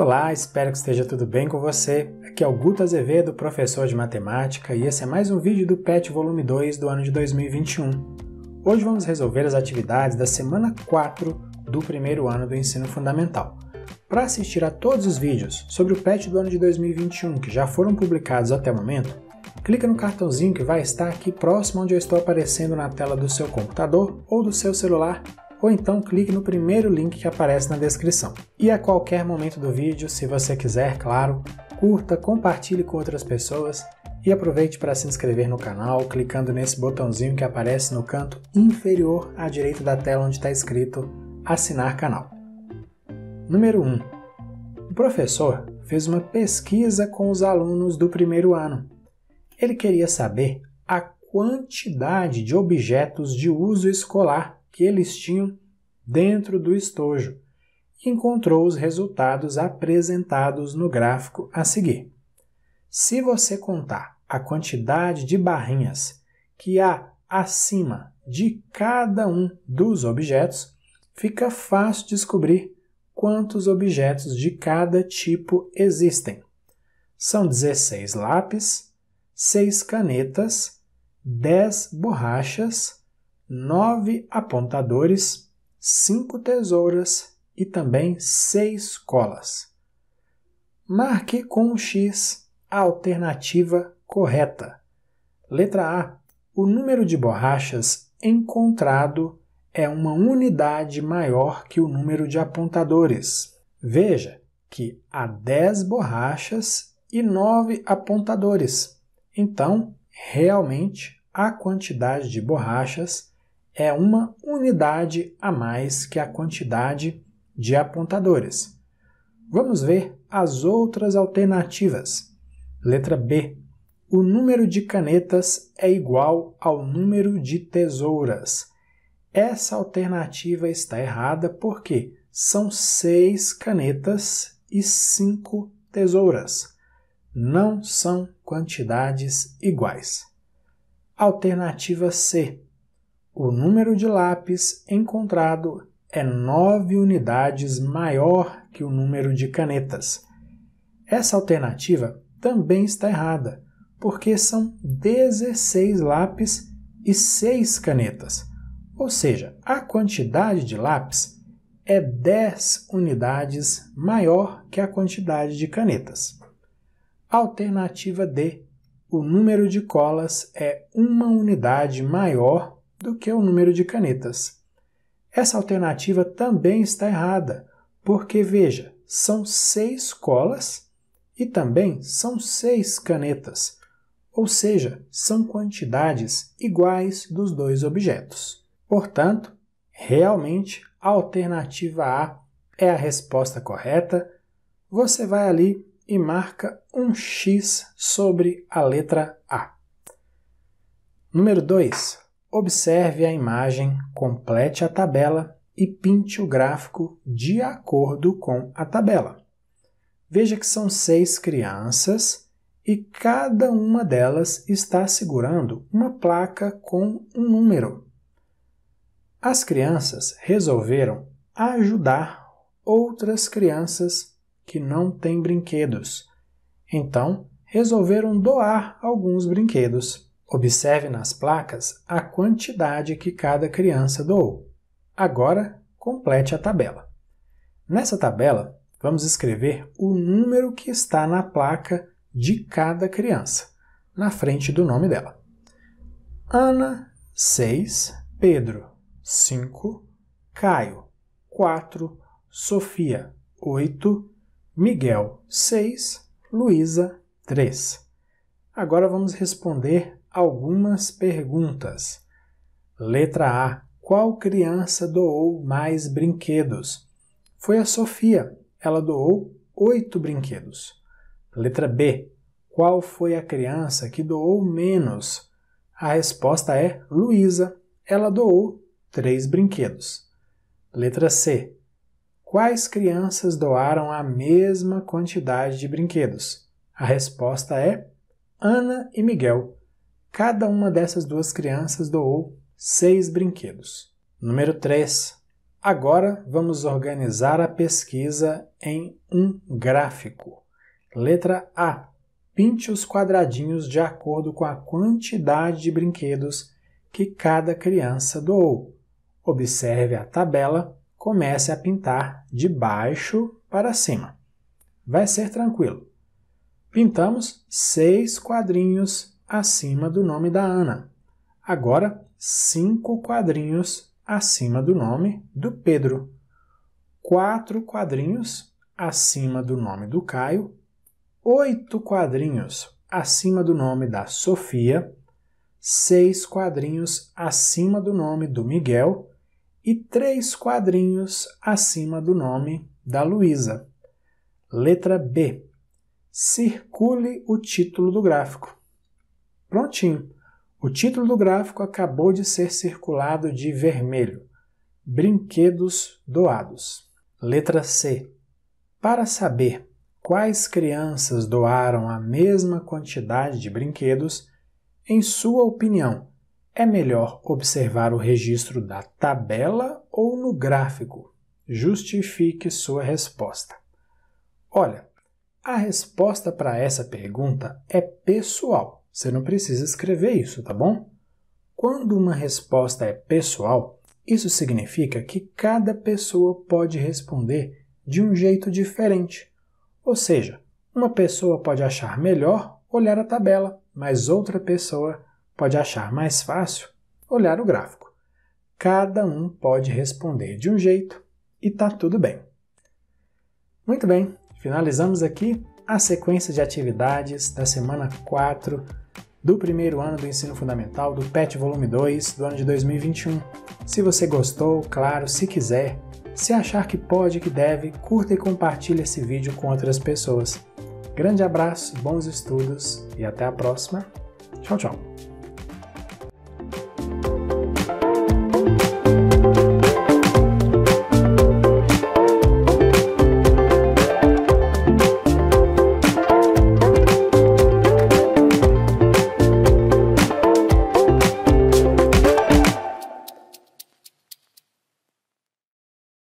Olá, espero que esteja tudo bem com você. Aqui é o Guto Azevedo, professor de matemática, e esse é mais um vídeo do PET Volume 2 do ano de 2021. Hoje vamos resolver as atividades da semana 4 do primeiro ano do ensino fundamental. Para assistir a todos os vídeos sobre o PET do ano de 2021 que já foram publicados até o momento, clica no cartãozinho que vai estar aqui próximo onde eu estou aparecendo na tela do seu computador ou do seu celular ou então clique no primeiro link que aparece na descrição. E a qualquer momento do vídeo, se você quiser, claro, curta, compartilhe com outras pessoas e aproveite para se inscrever no canal clicando nesse botãozinho que aparece no canto inferior à direita da tela onde está escrito Assinar Canal. Número 1. O professor fez uma pesquisa com os alunos do primeiro ano. Ele queria saber a quantidade de objetos de uso escolar que eles tinham dentro do estojo e encontrou os resultados apresentados no gráfico a seguir. Se você contar a quantidade de barrinhas que há acima de cada um dos objetos, fica fácil descobrir quantos objetos de cada tipo existem. São 16 lápis, 6 canetas, 10 borrachas, nove apontadores, cinco tesouras e também seis colas. Marque com um X a alternativa correta. Letra A. O número de borrachas encontrado é uma unidade maior que o número de apontadores. Veja que há 10 borrachas e 9 apontadores. Então, realmente, a quantidade de borrachas é uma unidade a mais que a quantidade de apontadores. Vamos ver as outras alternativas. Letra B. O número de canetas é igual ao número de tesouras. Essa alternativa está errada porque são seis canetas e cinco tesouras. Não são quantidades iguais. Alternativa C. O número de lápis encontrado é nove unidades maior que o número de canetas. Essa alternativa também está errada, porque são 16 lápis e 6 canetas, ou seja, a quantidade de lápis é 10 unidades maior que a quantidade de canetas. Alternativa D: o número de colas é uma unidade maior do que o número de canetas. Essa alternativa também está errada, porque veja, são seis colas e também são seis canetas, ou seja, são quantidades iguais dos dois objetos. Portanto, realmente a alternativa A é a resposta correta. Você vai ali e marca um X sobre a letra A. Número 2. Observe a imagem, complete a tabela e pinte o gráfico de acordo com a tabela. Veja que são seis crianças e cada uma delas está segurando uma placa com um número. As crianças resolveram ajudar outras crianças que não têm brinquedos, então resolveram doar alguns brinquedos. Observe nas placas a quantidade que cada criança doou. Agora, complete a tabela. Nessa tabela, vamos escrever o número que está na placa de cada criança, na frente do nome dela. Ana, 6, Pedro, 5, Caio, 4, Sofia, 8, Miguel, 6, Luísa, 3. Agora vamos responder algumas perguntas. Letra A. Qual criança doou mais brinquedos? Foi a Sofia. Ela doou oito brinquedos. Letra B. Qual foi a criança que doou menos? A resposta é Luísa. Ela doou três brinquedos. Letra C. Quais crianças doaram a mesma quantidade de brinquedos? A resposta é Ana e Miguel. Cada uma dessas duas crianças doou seis brinquedos. Número 3. Agora vamos organizar a pesquisa em um gráfico. Letra A. Pinte os quadradinhos de acordo com a quantidade de brinquedos que cada criança doou. Observe a tabela, comece a pintar de baixo para cima. Vai ser tranquilo. Pintamos seis quadrinhos acima do nome da Ana. Agora, cinco quadrinhos acima do nome do Pedro. Quatro quadrinhos acima do nome do Caio. Oito quadrinhos acima do nome da Sofia. Seis quadrinhos acima do nome do Miguel. E três quadrinhos acima do nome da Luísa. Letra B. Circule o título do gráfico. Prontinho! O título do gráfico acabou de ser circulado de vermelho. Brinquedos doados. Letra C. Para saber quais crianças doaram a mesma quantidade de brinquedos, em sua opinião, é melhor observar o registro da tabela ou no gráfico? Justifique sua resposta. Olha, a resposta para essa pergunta é pessoal. Você não precisa escrever isso, tá bom? Quando uma resposta é pessoal, isso significa que cada pessoa pode responder de um jeito diferente. Ou seja, uma pessoa pode achar melhor olhar a tabela, mas outra pessoa pode achar mais fácil olhar o gráfico. Cada um pode responder de um jeito e tá tudo bem. Muito bem, finalizamos aqui a sequência de atividades da semana 4 do primeiro ano do ensino fundamental do PET Volume 2 do ano de 2021. Se você gostou, claro, se quiser, se achar que pode e que deve, curta e compartilhe esse vídeo com outras pessoas. Grande abraço, bons estudos e até a próxima. Tchau, tchau.